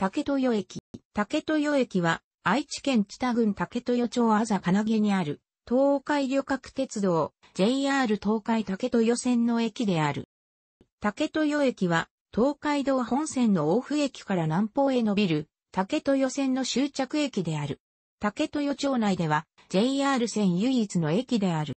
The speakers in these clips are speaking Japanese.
竹豊駅。竹豊駅は、愛知県知多郡竹豊町あざ金毛にある、東海旅客鉄道、JR 東海竹豊線の駅である。竹豊駅は、東海道本線の大府駅から南方へ伸びる、竹豊線の終着駅である。竹豊町内では、JR 線唯一の駅である。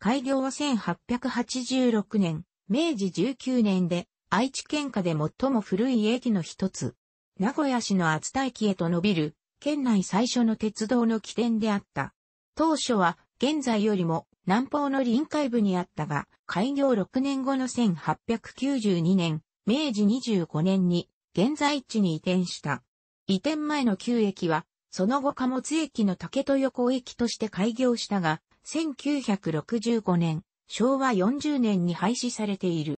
開業は1886年、明治19年で、愛知県下で最も古い駅の一つ。名古屋市の厚田駅へと伸びる、県内最初の鉄道の起点であった。当初は、現在よりも南方の臨海部にあったが、開業6年後の1892年、明治25年に、現在地に移転した。移転前の旧駅は、その後貨物駅の竹戸横駅として開業したが、1965年、昭和40年に廃止されている。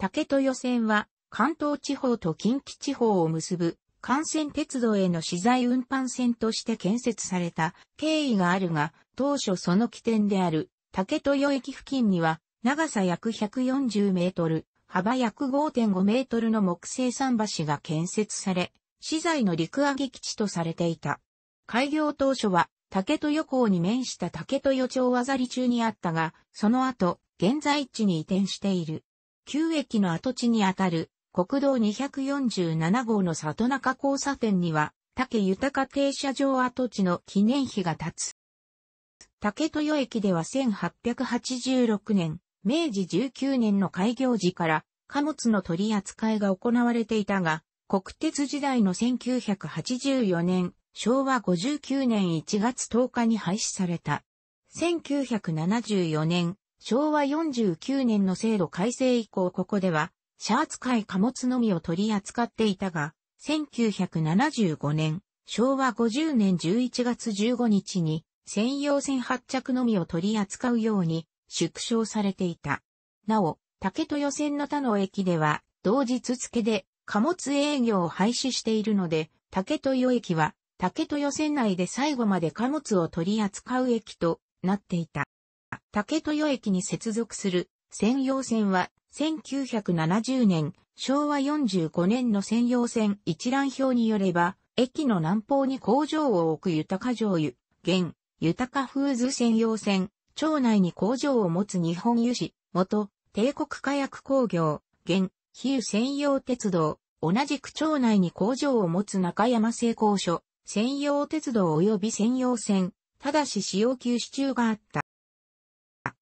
竹予線は関東地方と近畿地方を結ぶ幹線鉄道への資材運搬線として建設された経緯があるが、当初その起点である竹豊駅付近には長さ約140メートル、幅約5.5メートルの木製桟橋が建設され、資材の陸揚げ基地とされていた。開業当初は竹豊港に面した竹豊町あざり中にあったが、その後、現在地に移転している。旧駅の跡地にあたる国道247号の里中交差点には、竹豊停車場跡地の記念碑が立つ。竹豊駅では1886年、明治19年の開業時から貨物の取り扱いが行われていたが、国鉄時代の1984年、昭和59年1月10日に廃止された。1974年、昭和49年の制度改正以降ここではシャーツ海貨物のみを取り扱っていたが、1975年、昭和50年11月15日に、専用船発着のみを取り扱うように縮小されていた。なお、竹豊線の他の駅では、同日付で貨物営業を廃止しているので、竹豊駅は竹豊線内で最後まで貨物を取り扱う駅となっていた。竹豊駅に接続する専用線は1970年、昭和45年の専用線一覧表によれば、駅の南方に工場を置く豊上湯、現、豊フーズ専用線、町内に工場を持つ日本油脂、元、帝国火薬工業、現、比喩専用鉄道、同じく町内に工場を持つ中山製工所、専用鉄道及び専用線、ただし使用休止中があった。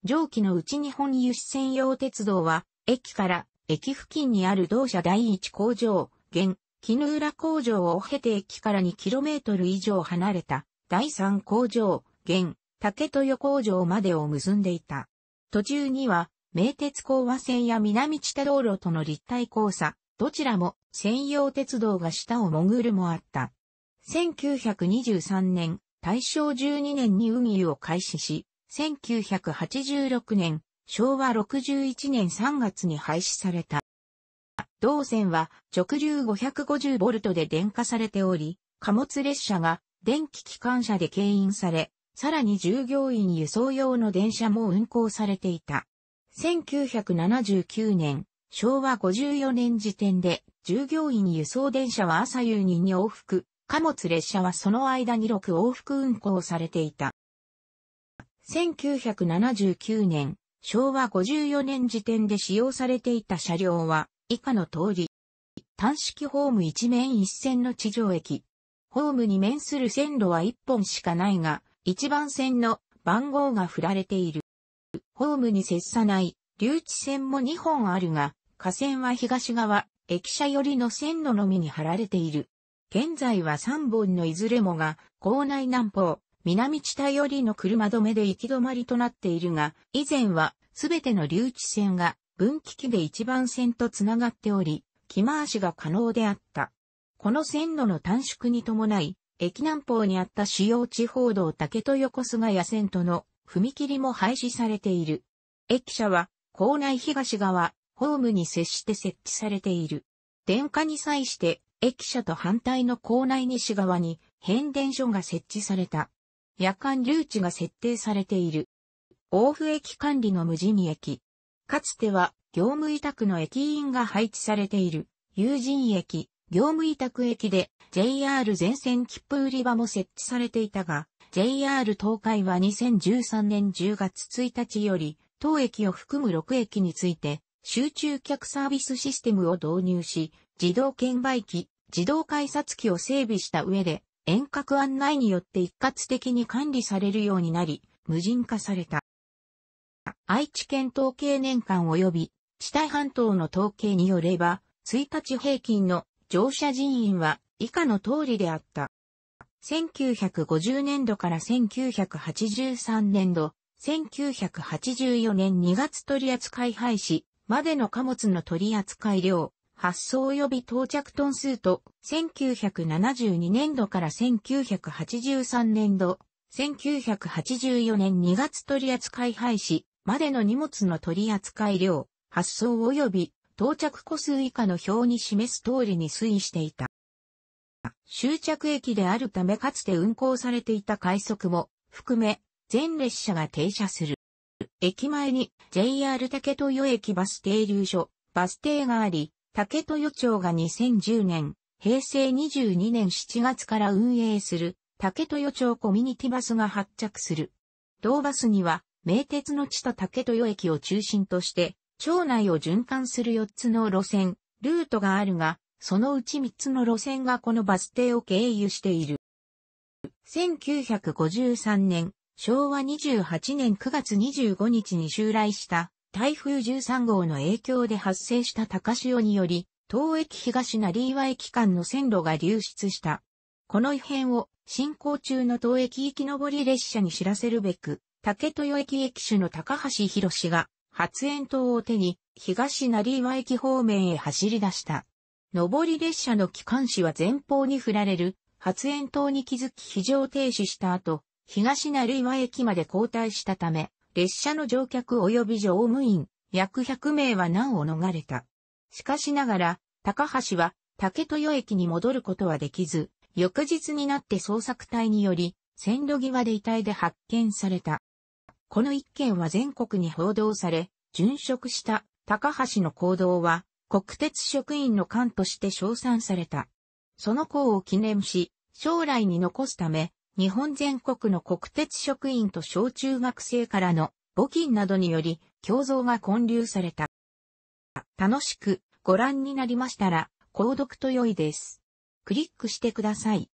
上記のうち日本油脂専用鉄道は、駅から駅付近にある同社第一工場、現、絹浦工場を経て駅から 2km 以上離れた第三工場、現、竹豊工場までを結んでいた。途中には、名鉄高和線や南地下道路との立体交差、どちらも専用鉄道が下を潜るもあった。1923年、大正12年に運輸を開始し、1986年、昭和61年3月に廃止された。同線は直流 550V で電化されており、貨物列車が電気機関車で牽引され、さらに従業員輸送用の電車も運行されていた。1979年、昭和54年時点で、従業員輸送電車は朝夕に2往復、貨物列車はその間に6往復運行されていた。1979年、昭和54年時点で使用されていた車両は、以下の通り。単式ホーム一面一線の地上駅。ホームに面する線路は一本しかないが、一番線の番号が振られている。ホームに接さない留置線も二本あるが、架線は東側、駅舎寄りの線路のみに張られている。現在は三本のいずれもが、校内南方、南地帯よりの車止めで行き止まりとなっているが、以前はすべての留置線が分岐器で一番線とつながっており、木回しが可能であった。この線路の短縮に伴い、駅南方にあった主要地方道竹と横須賀線との踏切も廃止されている。駅舎は構内東側、ホームに接して設置されている。電化に際して、駅舎と反対の構内西側に変電所が設置された。夜間留置が設定されている。大府駅管理の無人駅。かつては業務委託の駅員が配置されている有人駅、業務委託駅で JR 全線切符売り場も設置されていたが、JR 東海は2013年10月1日より当駅を含む6駅について集中客サービスシステムを導入し、自動券売機、自動改札機を整備した上で、遠隔案内によって一括的に管理されるようになり、無人化された。愛知県統計年間及び、地帯半島の統計によれば、1日平均の乗車人員は以下の通りであった。1950年度から1983年度、1984年2月取扱廃止までの貨物の取扱量、発送及び到着トン数と、1972年度から1983年度、1984年2月取扱い廃止までの荷物の取扱い量、発送及び到着個数以下の表に示す通りに推移していた。終着駅であるためかつて運行されていた快速も含め全列車が停車する。駅前に JR 竹豊駅バス停留所、バス停があり、竹豊町が2010年、平成22年7月から運営する竹豊町コミュニティバスが発着する。同バスには、名鉄の地と竹豊駅を中心として、町内を循環する4つの路線、ルートがあるが、そのうち3つの路線がこのバス停を経由している。1953年、昭和28年9月25日に襲来した台風13号の影響で発生した高潮により、東駅東成岩駅間の線路が流出した。この異変を進行中の東駅行き上り列車に知らせるべく、竹豊駅駅主の高橋博が発煙筒を手に東成岩駅方面へ走り出した。上り列車の機関士は前方に振られる発煙筒に気づき非常停止した後、東成岩駅まで交代したため、列車の乗客及び乗務員、約100名は難を逃れた。しかしながら、高橋は竹豊駅に戻ることはできず、翌日になって捜索隊により、線路際で遺体で発見された。この一件は全国に報道され、殉職した高橋の行動は、国鉄職員の官として称賛された。その功を記念し、将来に残すため、日本全国の国鉄職員と小中学生からの募金などにより、胸像が建立された。楽しくご覧になりましたら、購読と良いです。クリックしてください。